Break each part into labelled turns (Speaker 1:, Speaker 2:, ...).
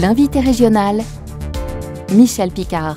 Speaker 1: L'invité régional, Michel Picard.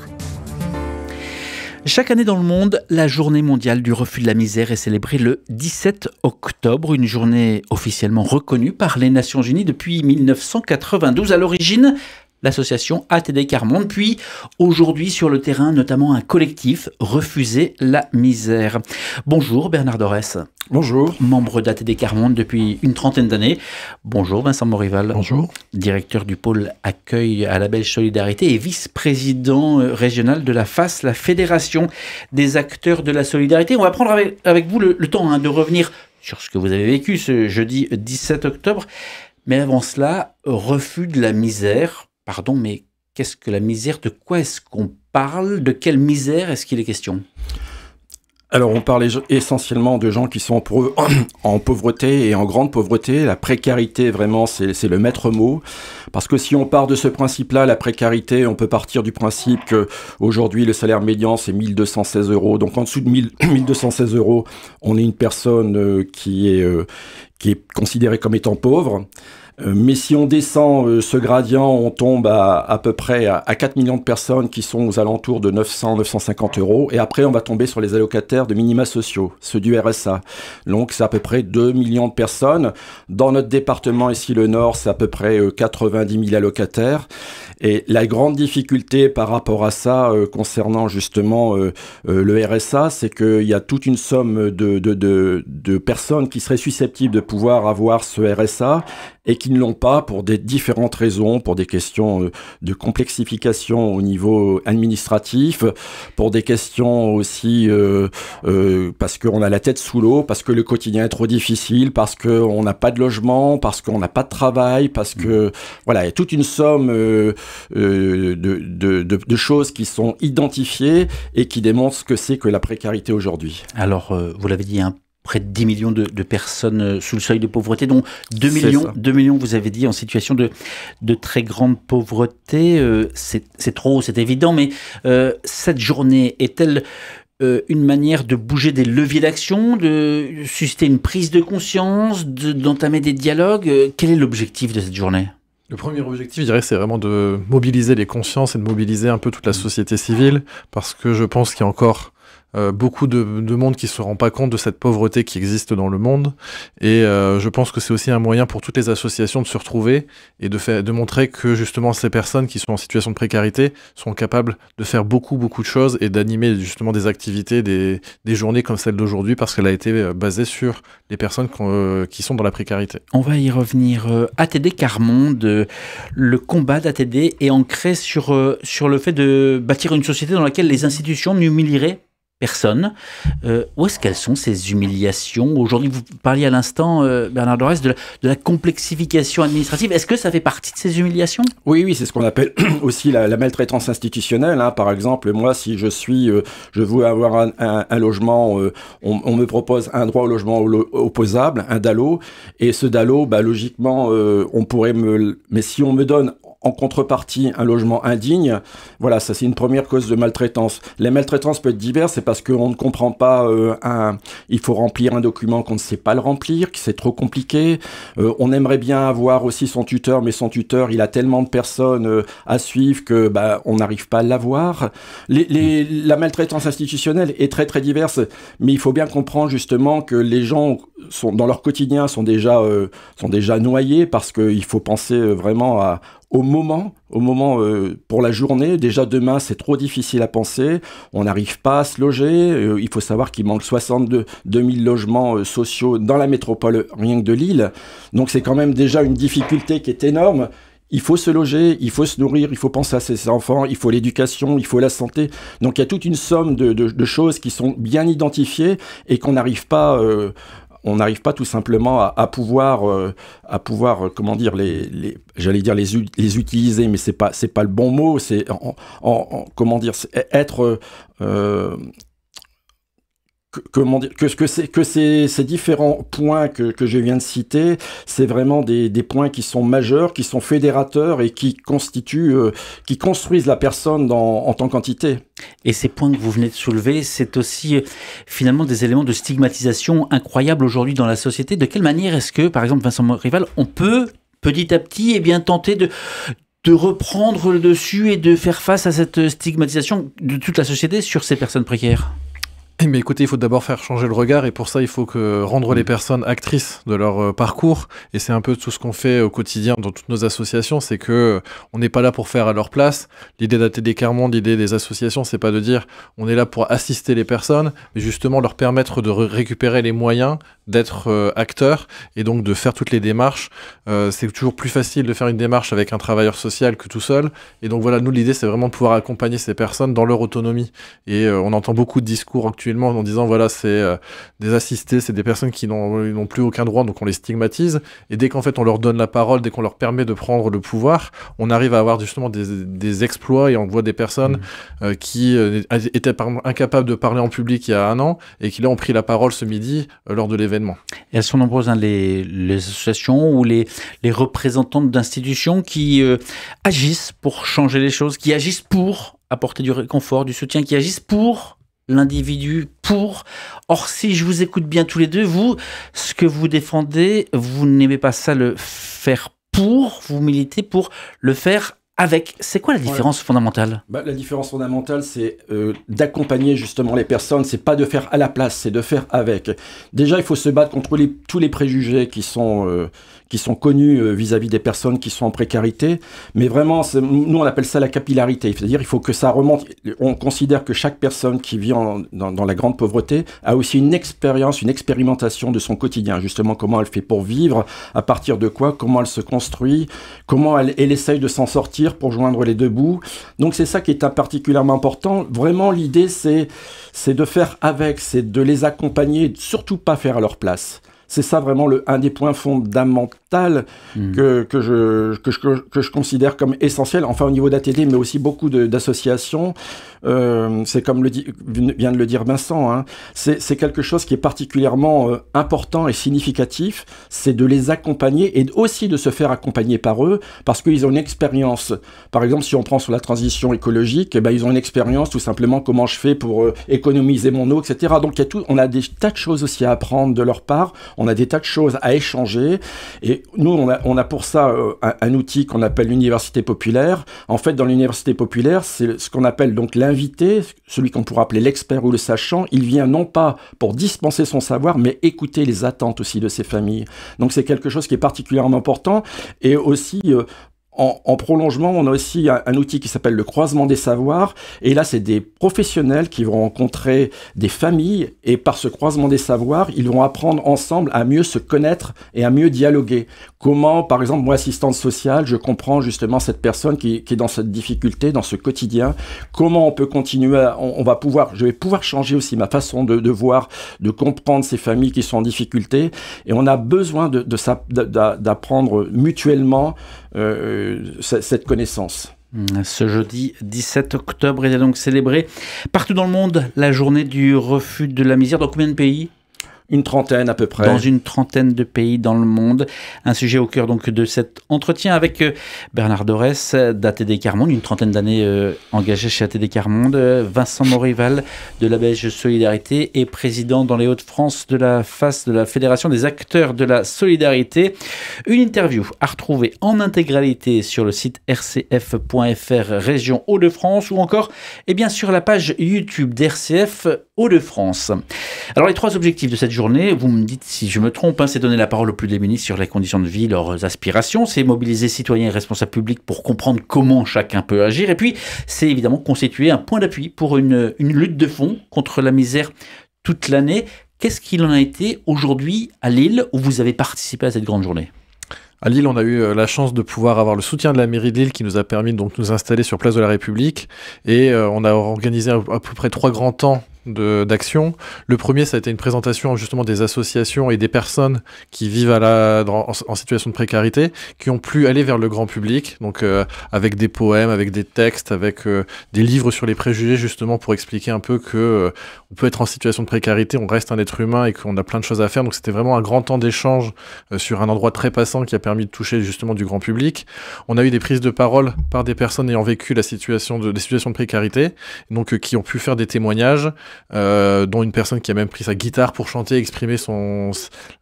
Speaker 1: Chaque année dans le monde, la journée mondiale du refus de la misère est célébrée le 17 octobre, une journée officiellement reconnue par les Nations Unies depuis 1992. À l'origine, l'association ATD Carmonde, puis aujourd'hui sur le terrain, notamment un collectif, Refuser la misère. Bonjour Bernard Dorès. Bonjour. Membre d'ATD Carmonde depuis une trentaine d'années. Bonjour Vincent Morival. Bonjour. Directeur du pôle accueil à la Belge Solidarité et vice-président euh, régional de la FAS, la Fédération des acteurs de la solidarité. On va prendre avec, vous le, temps hein, de revenir sur ce que vous avez vécu ce jeudi 17 octobre. Mais avant cela, refus de la misère, Pardon, mais qu'est-ce que la misère De quoi est-ce qu'on parle De quelle misère est-ce qu'il est question alors on parle essentiellement de gens qui sont
Speaker 2: en, pauvreté et en grande pauvreté. La précarité vraiment c'est le maître mot. Parce que si on part de ce principe-là, la précarité, on peut partir du principe que aujourd'hui le salaire médian c'est 1216 euros. Donc en dessous de 1216 euros, on est une personne euh, euh, qui est considérée comme étant pauvre. Euh, mais si on descend euh, ce gradient, on tombe à à peu près à, à 4 millions de personnes qui sont aux alentours de 900-950 euros. Et après, on va tomber sur les allocataires de minima sociaux, ceux du RSA. Donc, c'est à peu près 2 millions de personnes. Dans notre département, ici le Nord, c'est à peu près 90 euh, 000 allocataires. Et la grande difficulté par rapport à ça, euh, concernant justement euh, euh, le RSA, c'est qu'il y a toute une somme de, de, de, de, personnes qui seraient susceptibles de pouvoir avoir ce RSA et qui ne l'ont pas pour des différentes raisons, pour des questions de complexification au niveau administratif, pour des questions aussi parce qu'on a la tête sous l'eau, parce que le quotidien est trop difficile, parce qu'on n'a pas de logement, parce qu'on n'a pas de travail, parce que voilà, il y a toute une somme euh, de, choses qui sont identifiées
Speaker 1: et qui démontrent ce que c'est que la précarité aujourd'hui. Alors, euh, vous l'avez dit, a hein, près de 10 millions de, personnes euh, sous le seuil de pauvreté, dont 2 millions, millions, vous avez dit, en situation de, de très grande pauvreté. c'est trop, c'est évident, mais cette journée est-elle une manière de bouger des leviers d'action, de susciter une prise de conscience, d'entamer des dialogues Quel est l'objectif de cette journée
Speaker 3: le premier objectif, je dirais, c'est vraiment de mobiliser les consciences et de mobiliser un peu toute la société civile, parce que je pense qu'il y a encore euh, beaucoup de, monde qui se rend pas compte de cette pauvreté qui existe dans le monde. Et euh, je pense que c'est aussi un moyen pour toutes les associations de se retrouver et de, faire, de montrer que justement ces personnes qui sont en situation de précarité sont capables de faire beaucoup, beaucoup de choses et d'animer justement des activités, des, des journées comme celle d'aujourd'hui parce qu'elle a été euh, basée sur les
Speaker 1: personnes qui sont dans la précarité. On va y revenir. ATD Carmonde, le combat d'ATD est ancré sur, sur le fait de bâtir une société dans laquelle les institutions n'humilieraient personne. Euh, où est-ce qu'elles sont ces humiliations Aujourd'hui, vous parliez à l'instant, euh, Bernard Dorès, de, de, la complexification administrative. Est-ce que ça fait partie de ces humiliations Oui, oui, c'est ce qu'on appelle aussi la,
Speaker 2: maltraitance institutionnelle. Hein. Par exemple, moi,
Speaker 1: si je suis,
Speaker 2: euh, je veux avoir un, logement, on, me propose un droit au logement opposable, un DALO, et ce DALO, bah, logiquement, on pourrait me... Mais si on me donne en contrepartie un logement indigne. Voilà, ça c'est une première cause de maltraitance. Les maltraitances peuvent être diverses, c'est parce qu'on ne comprend pas euh, un, il faut remplir un document qu'on ne sait pas le remplir, que c'est trop compliqué. Euh, on aimerait bien avoir aussi son tuteur, mais son tuteur, il a tellement de personnes euh, à suivre que bah, on n'arrive pas à l'avoir. Les, la maltraitance institutionnelle est très très diverse, mais il faut bien comprendre justement que les gens sont dans leur quotidien sont déjà sont déjà noyés parce qu'il faut penser vraiment à, au moment, au moment euh, pour la journée. Déjà demain, c'est trop difficile à penser. On n'arrive pas à se loger. Euh, il faut savoir qu'il manque 62 000 logements euh, sociaux dans la métropole rien que de Lille. Donc c'est quand même déjà une difficulté qui est énorme. Il faut se loger, il faut se nourrir, il faut penser à ses enfants, il faut l'éducation, il faut la santé. Donc il y a toute une somme de, de choses qui sont bien identifiées et qu'on n'arrive pas on n'arrive pas tout simplement à, pouvoir, à pouvoir, euh, euh, comment dire, les, les j'allais dire les, les, utiliser, mais c'est pas, c'est pas le bon mot. C'est, en, comment dire, être euh, que, comment que, que ces, différents points que, je viens de citer, c'est vraiment des, points qui sont majeurs, qui sont fédérateurs et
Speaker 1: qui constituent, euh, qui construisent la personne en tant qu'entité. Et ces points que vous venez de soulever, c'est aussi euh, finalement des éléments de stigmatisation incroyables aujourd'hui dans la société. De quelle manière est-ce que, par exemple, Vincent Rival, on peut petit à petit et eh bien tenter de reprendre le dessus et de faire face à cette stigmatisation de toute la société sur
Speaker 3: ces personnes précaires eh, mais écoutez, il faut d'abord faire changer le regard et pour ça, il faut que rendre les mm. personnes actrices de leur euh, parcours. Et c'est un peu tout ce qu'on fait au quotidien dans toutes nos associations, c'est que euh, on n'est pas là pour faire à leur place. L'idée des Carmond, l'idée des associations, c'est pas de dire on est là pour assister les personnes, mais justement leur permettre de récupérer les moyens d'être euh, acteur et donc de faire toutes les démarches. Euh, c'est toujours plus facile de faire une démarche avec un travailleur social que tout seul. Et donc voilà, nous l'idée c'est vraiment de pouvoir accompagner ces personnes dans leur autonomie. Et euh, on entend beaucoup de discours actuellement en disant voilà c'est des assistés, c'est des personnes qui n'ont plus aucun droit, donc on les stigmatise. Et dès qu'en fait on leur donne la parole, dès qu'on leur permet de prendre le pouvoir, on arrive à avoir justement des, exploits et on voit des personnes mm. qui étaient incapables de parler en public il y a un an et qui là ont pris la parole ce midi lors de l'événement et elles
Speaker 1: sont nombreuses, hein, les, associations ou les, les d'institutions qui euh, agissent pour changer les choses, qui agissent pour apporter du réconfort, du soutien, qui agissent pour l'individu, pour... Or, si je vous écoute bien tous les deux, vous, ce que vous défendez, vous n'aimez pas ça, le faire pour, vous militez pour le faire avec. C'est quoi la différence fondamentale
Speaker 2: bah, La différence fondamentale, c'est euh, d'accompagner justement les personnes. C'est pas de faire à la place, c'est de faire avec. Déjà, il faut se battre contre tous les préjugés qui sont, euh, qui sont connus euh, vis-à-vis des personnes qui sont en précarité. Mais vraiment, nous, on appelle ça la capillarité. C'est-à-dire, il faut que ça remonte. On considère que chaque personne qui vit en, dans, dans, la grande pauvreté a aussi une expérience, une expérimentation de son quotidien. Justement, comment elle fait pour vivre, à partir de quoi, comment elle se construit, comment elle, elle essaye de s'en sortir pour joindre les deux bouts. Donc, c'est ça qui est particulièrement important. Vraiment, l'idée, c'est de faire avec, c'est de les accompagner, surtout pas faire à leur place. C'est ça vraiment le, un des points fondamentaux Hmm. que, je, que, je, que, je, considère comme essentiel, enfin au niveau d'ATD, mais aussi beaucoup d'associations. Euh, c'est comme le dit, vient de le dire Vincent, hein. c'est quelque chose qui est particulièrement euh, important et significatif, c'est de les accompagner et aussi de se faire accompagner par eux, parce qu'ils ont une expérience. Par exemple, si on prend sur la transition écologique, eh ben, ils ont une expérience tout simplement comment je fais pour euh, économiser mon eau, etc. Donc y a tout, on a des tas de choses aussi à apprendre de leur part, on a des tas de choses à échanger, et nous, on a, pour ça euh, un, outil qu'on appelle l'université populaire. En fait, dans l'université populaire, c'est ce qu'on appelle donc l'invité, celui qu'on pourrait appeler l'expert ou le sachant. Il vient non pas pour dispenser son savoir, mais écouter les attentes aussi de ses familles. Donc c'est quelque chose qui est particulièrement important. Et aussi, euh, en, en, prolongement, on a aussi un, outil qui s'appelle le croisement des savoirs. Et là, c'est des professionnels qui vont rencontrer des familles. Et par ce croisement des savoirs, ils vont apprendre ensemble à mieux se connaître et à mieux dialoguer. Comment, par exemple, moi, assistante sociale, je comprends justement cette personne qui, qui est dans cette difficulté, dans ce quotidien. Comment on peut continuer à, on, va pouvoir, je vais pouvoir changer aussi ma façon de, de, voir, de comprendre ces familles qui sont en difficulté. Et on a besoin d'apprendre de, de, d'apprendre mutuellement. Euh, cette
Speaker 1: connaissance. Mm, ce jeudi 17 octobre, il est donc célébré partout dans le monde la journée du refus de la misère. Dans combien de pays une trentaine à peu près. Dans une trentaine de pays dans le monde. Un sujet au cœur donc de cet entretien avec euh, Bernard Dorès euh, d'ATD Carmonde, une trentaine d'années euh, engagé chez ATD Carmonde, Vincent Morival de la Belge Solidarité et président dans les Hauts-de-France de la face de la Fédération des acteurs de la solidarité. Une interview à retrouver en intégralité sur le site rcf.fr région Hauts-de-France ou encore et eh bien sur la page YouTube d'RCF Hauts-de-France. Alors les trois objectifs de cette journée, vous me dites si je me trompe, hein, c'est donner la parole au plus démunis sur les conditions de vie, leurs aspirations, c'est mobiliser citoyens et responsables publics pour comprendre comment chacun peut agir, et puis c'est évidemment constituer un point d'appui pour une, lutte de fond contre la misère toute l'année. Qu'est-ce qu'il en a été aujourd'hui à Lille où vous avez participé à cette grande journée à Lille, on a eu euh, la chance de pouvoir avoir le soutien de la mairie de
Speaker 3: Lille qui nous a permis donc de nous installer sur Place de la République et euh, on a organisé à, peu près trois grands temps d'action. Le premier, ça a été une présentation justement des associations et des personnes qui vivent à la, en, situation de précarité, qui ont pu aller vers le grand public, donc euh, avec des poèmes, avec des textes, avec euh, des livres sur les préjugés justement pour expliquer un peu que euh, on peut être en situation de précarité, on reste un être humain et qu'on a plein de choses à faire. Donc c'était vraiment un grand temps d'échange sur un endroit très passant qui a permis de toucher justement du grand public. On a eu des prises de parole par des personnes ayant vécu la situation de, des situations de précarité, donc qui ont pu faire des témoignages euh, dont une personne qui a même pris sa guitare pour chanter, exprimer son,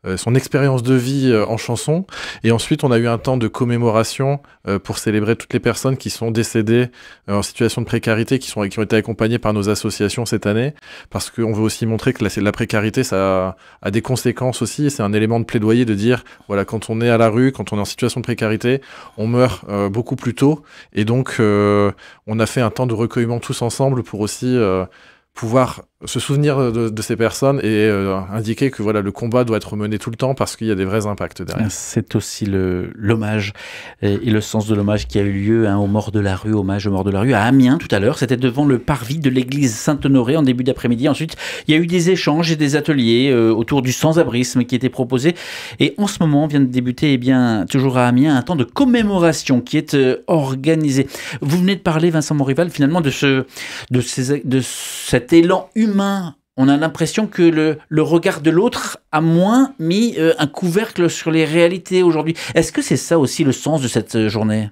Speaker 3: euh, son expérience de vie euh, en chanson. Et ensuite, on a eu un temps de commémoration euh, pour célébrer toutes les personnes qui sont décédées en situation de précarité, qui, sont, qui ont été accompagnées par nos associations cette année, parce qu'on veut aussi montrer que la, la précarité, ça a, des conséquences aussi. C'est un élément de plaidoyer de dire, voilà, quand on est à la rue, quand on est en situation de précarité, on meurt beaucoup plus tôt. Et donc, on a fait un temps de recueillement tous ensemble pour aussi pouvoir se souvenir euh, de, ces personnes et euh, indiquer que voilà le combat doit être mené tout le temps parce
Speaker 1: qu'il y a des vrais impacts derrière. C'est aussi l'hommage et, le sens de l'hommage qui a eu lieu hein, aux morts de la rue, hommage aux morts de la rue à Amiens tout à l'heure. C'était devant le parvis de l'église Saint-Honoré en début d'après-midi. Ensuite, il y a eu des échanges et des ateliers euh, autour du sans-abrisme qui étaient proposés. Et en ce moment, vient de débuter, et eh bien, toujours à Amiens, un temps de commémoration qui est organisé. Vous venez de parler, Vincent Morival, finalement de ce, de, ces, de cet élan humain on a l'impression que le, regard de l'autre a moins mis euh, un couvercle sur les réalités aujourd'hui. Est-ce que c'est ça aussi le sens de cette euh, journée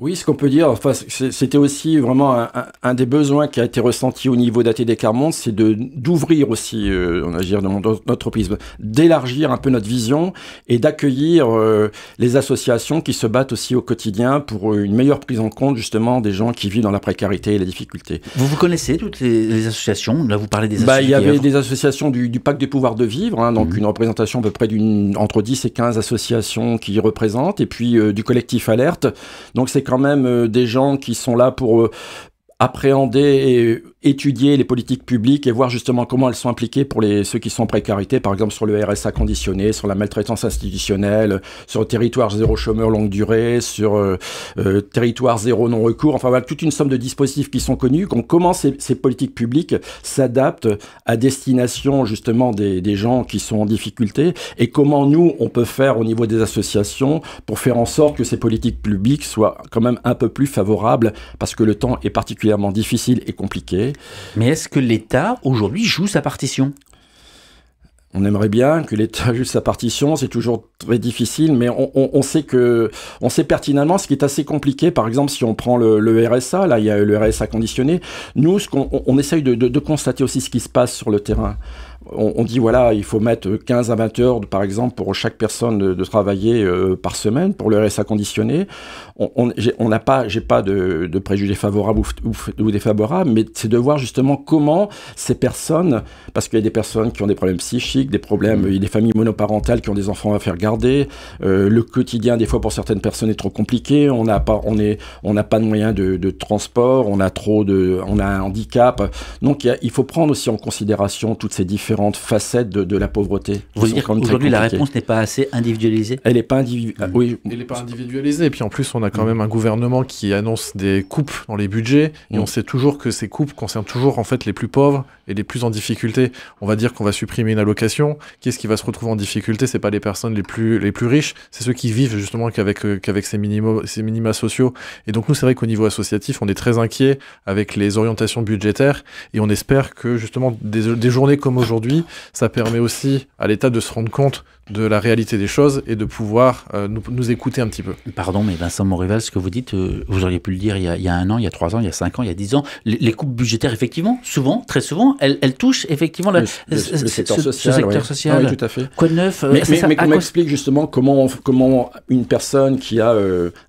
Speaker 2: oui, ce qu'on peut dire, enfin, c'était aussi vraiment un, des besoins qui a été ressenti au niveau d'ATD Carmont, c'est d'ouvrir aussi, euh, on va dire, notre prisme, d'élargir un peu notre vision et d'accueillir euh, les associations qui se battent aussi au quotidien pour euh, une meilleure prise en compte justement des gens qui vivent dans la précarité et la difficulté.
Speaker 1: Vous vous connaissez toutes les, associations Là, vous parlez des bah, associations. Il y avait
Speaker 2: des associations du, Pacte des pouvoirs de vivre, hein, donc mmh. une représentation à peu près d'une entre 10 et 15 associations qui y représentent, et puis du collectif Alerte. Donc c'est quand même euh, des gens qui sont là pour euh, appréhender et étudier les politiques publiques et voir justement comment elles sont impliquées pour les, ceux qui sont en précarité, par exemple sur le RSA conditionné, sur la maltraitance institutionnelle, sur le territoire zéro chômeur longue durée, sur euh, euh, territoire zéro non-recours, enfin voilà, toute une somme de dispositifs qui sont connus, comment ces, ces, politiques publiques s'adaptent à destination justement des, des gens qui sont en difficulté et comment nous, on peut faire au niveau des associations pour faire en sorte que ces politiques publiques soient quand même un peu plus favorables parce que le temps est particulièrement difficile et compliqué. Mais est-ce que l'État, aujourd'hui, joue sa partition on aimerait bien que l'État joue sa partition, c'est toujours très difficile, mais on, sait que on sait pertinemment ce qui est assez compliqué. Par exemple, si on prend le, RSA, là il y a le RSA conditionné. Nous, on, essaye de, constater aussi ce qui se passe sur le terrain on, dit voilà, il faut mettre 15 à 20 heures, par exemple, pour chaque personne de, travailler euh, par semaine pour le RSA conditionné. On n'a pas, j'ai pas de, préjugés favorables ou, défavorables, mais c'est de voir justement comment ces personnes, parce qu'il y a des personnes qui ont des problèmes psychiques, des problèmes, mmh. il des familles monoparentales qui ont des enfants à faire garder, euh, le quotidien des fois pour certaines personnes est trop compliqué, on n'a pas, on est, on n'a pas de moyens de, transport, on a trop de, on a un handicap. Donc il faut prendre aussi en considération toutes ces différences facettes de, la pauvreté. Vous dire qu'aujourd'hui, la réponse n'est
Speaker 3: pas assez individualisée Elle n'est pas, pas individualisée. Et puis en plus, on a quand même un gouvernement qui annonce des coupes dans les budgets. Et on mm. sait toujours que ces coupes concernent toujours en fait les plus pauvres et les plus en difficulté. On va dire qu'on va supprimer une allocation. Qu'est-ce qui va se retrouver en difficulté C'est pas les personnes les plus, les plus riches, c'est ceux qui vivent justement qu'avec euh, ces, ces minima sociaux. Et donc nous, c'est vrai qu'au niveau associatif, on est très inquiet avec les orientations budgétaires et on espère que justement des, des journées comme aujourd'hui, ça permet aussi à l'État de se rendre compte de la
Speaker 1: réalité des choses et de pouvoir euh, nous, écouter un petit peu. Pardon, mais Vincent Morival, ce que vous dites, euh, vous auriez pu le dire il y, a, un an, il y a trois ans, il y a cinq ans, il y a dix ans. Les, coupes budgétaires, effectivement, souvent, très souvent, elles, touchent effectivement le, secteur ce, social. secteur social. Ah oui, tout à fait. Quoi de neuf euh, Mais, mais, qu'on m'explique
Speaker 2: justement comment, comment une personne qui a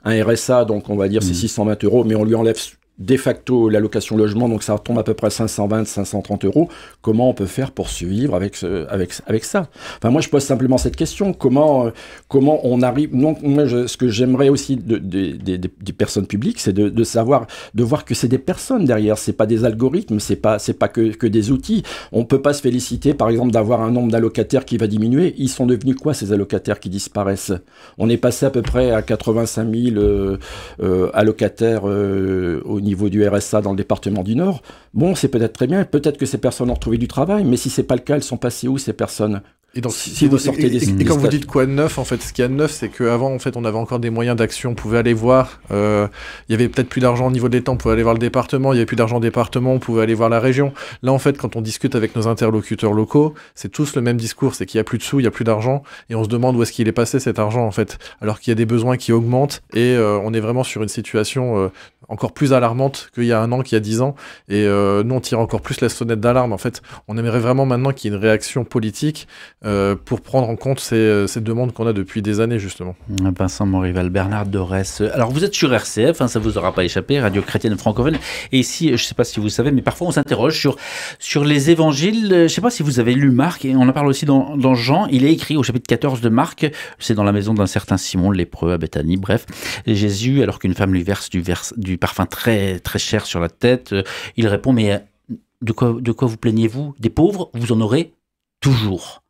Speaker 2: un RSA, donc on va dire c'est 620 mmh. euros, mais on lui enlève de facto l'allocation logement, donc ça tombe à peu près à 520, 530 euros. Comment on peut faire pour survivre avec, avec, avec ça Enfin, moi, je pose simplement cette question. Comment, euh, comment on arrive donc moi, ce que j'aimerais aussi de, des personnes publiques, c'est de, savoir, de voir que c'est des personnes derrière. C'est pas des algorithmes, c'est pas, c'est pas que, que, des outils. On peut pas se féliciter, par exemple, d'avoir un nombre d'allocataires qui va diminuer. Ils sont devenus quoi ces allocataires qui disparaissent On est passé à peu près à 85 000 euh, euh, allocataires au niveau niveau du RSA dans le département du Nord, bon, c'est peut-être très bien, peut-être que ces personnes ont retrouvé du travail, mais si n'est pas le cas, elles sont passées où ces personnes et donc, si, vous des, quand vous dites
Speaker 3: quoi de neuf, en fait, ce qu'il y a de neuf, c'est qu'avant, en fait, on avait encore des moyens d'action. On pouvait aller voir. Euh, il y avait peut-être plus d'argent au niveau de l'État. On pouvait aller voir le département. Il y avait plus d'argent au département. On pouvait aller voir la région. Là, en fait, quand on discute avec nos interlocuteurs locaux, c'est tous le même discours. C'est qu'il n'y a plus de sous, il n'y a plus d'argent, et on se demande où est-ce qu'il est passé cet argent, en fait. Alors qu'il y a des besoins qui augmentent et euh, on est vraiment sur une situation euh, encore plus alarmante qu'il y a un an, qu'il y a dix ans. Et nous, on tire encore plus la sonnette d'alarme. En fait, on aimerait vraiment maintenant qu'il y ait une réaction politique euh, pour prendre en compte euh, ces,
Speaker 1: demandes qu'on a depuis des années, justement. Vincent Morival, Bernard Dorès. Alors, vous êtes sur RCF, hein, ça ne vous aura pas échappé, Radio Chrétienne Francophone. Et ici, je ne sais pas si vous savez, mais parfois on s'interroge sur, sur les évangiles. Euh, je ne sais pas si vous avez lu Marc, et on en parle aussi dans, Jean. Il est écrit au chapitre 14 de Marc, c'est dans la maison d'un certain Simon, l'épreuve à Bethanie. Bref, Jésus, alors qu'une femme lui verse du, du parfum très, très cher sur la tête, il répond Mais de quoi, de quoi vous plaignez-vous Des pauvres, vous en aurez toujours.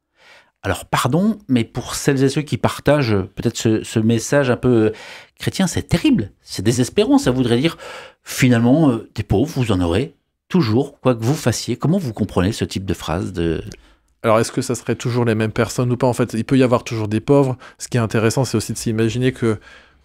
Speaker 1: Alors pardon, mais pour celles et ceux qui partagent euh, peut-être ce, message un peu euh, chrétien, c'est terrible, c'est désespérant, ça voudrait dire finalement, euh, des pauvres, vous en aurez toujours, quoi que vous fassiez. Comment vous comprenez ce type de phrase de... Alors, est-ce que ça serait toujours les mêmes personnes ou pas En fait, il peut y avoir toujours
Speaker 3: des pauvres. Ce qui est intéressant, c'est aussi de s'imaginer que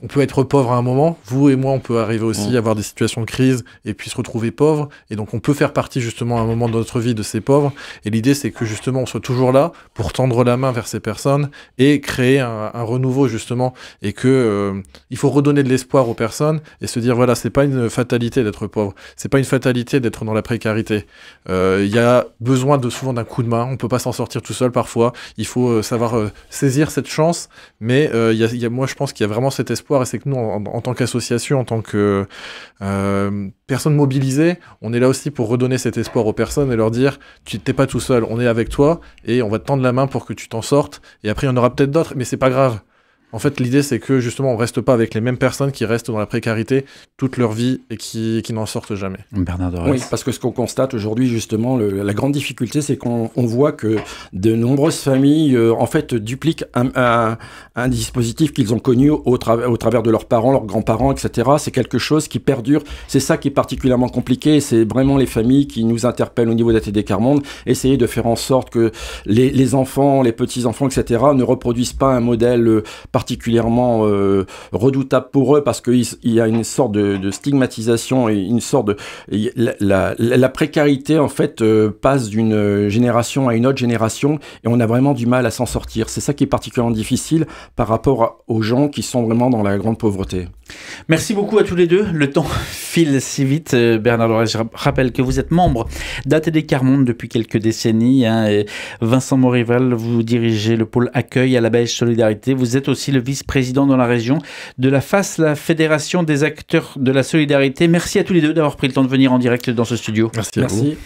Speaker 3: on peut être pauvre à un moment. Vous et moi, on peut arriver aussi mm. à avoir des situations de crise et puis se retrouver pauvre. Et donc, on peut faire partie justement à un moment de notre vie de ces pauvres. Et l'idée, c'est que justement, on soit toujours là pour tendre la main vers ces personnes et créer un, renouveau justement. Et que euh, il faut redonner de l'espoir aux personnes et se dire voilà, c'est pas une fatalité d'être pauvre. C'est pas une fatalité d'être dans la précarité. Euh, il y a besoin de souvent d'un coup de main. On peut pas s'en sortir tout seul parfois. Il faut euh, savoir saisir cette chance. Mais il moi, je pense qu'il y a vraiment cet espoir et c'est que nous, en, tant qu'association, en tant que euh, personne mobilisée, on est là aussi pour redonner cet espoir aux personnes et leur dire tu t'es pas tout seul, on est avec toi et on va te tendre la main pour que tu t'en sortes. Et après, il y en aura peut-être d'autres, mais c'est pas grave. En fait, l'idée, c'est que justement, on reste pas avec les mêmes personnes qui restent dans la précarité
Speaker 2: toute leur vie et qui, n'en sortent jamais.
Speaker 1: Bernard Oui,
Speaker 2: parce que ce qu'on constate aujourd'hui, justement, la grande difficulté, c'est qu'on voit que de nombreuses familles, euh, en fait, dupliquent un, dispositif qu'ils ont connu au, travers de leurs parents, leurs grands-parents, etc. C'est quelque chose qui perdure. C'est ça qui est particulièrement compliqué. C'est vraiment les familles qui nous interpellent au niveau d'ATD Carmonde. Essayer de faire en sorte que les, enfants, les petits-enfants, etc., ne reproduisent pas un modèle. Euh, particulièrement euh, redoutable pour eux parce qu'il y a une sorte de, stigmatisation et une sorte de la, précarité en fait euh, passe d'une génération à une autre génération et on a vraiment du mal à s'en sortir. C'est ça qui est particulièrement difficile par rapport aux gens qui sont vraiment dans la grande pauvreté.
Speaker 1: Merci beaucoup à tous les deux. Le temps file si vite. Euh, Bernard je rappelle que vous êtes membre d'ATD Carmonde depuis quelques décennies. Hein, et Vincent Morival, vous dirigez le pôle accueil à la Beige Solidarité. Vous êtes aussi le vice-président dans la région de la FAS, la Fédération des acteurs de la solidarité. Merci à tous les deux d'avoir pris le temps de venir en direct dans ce studio. Merci.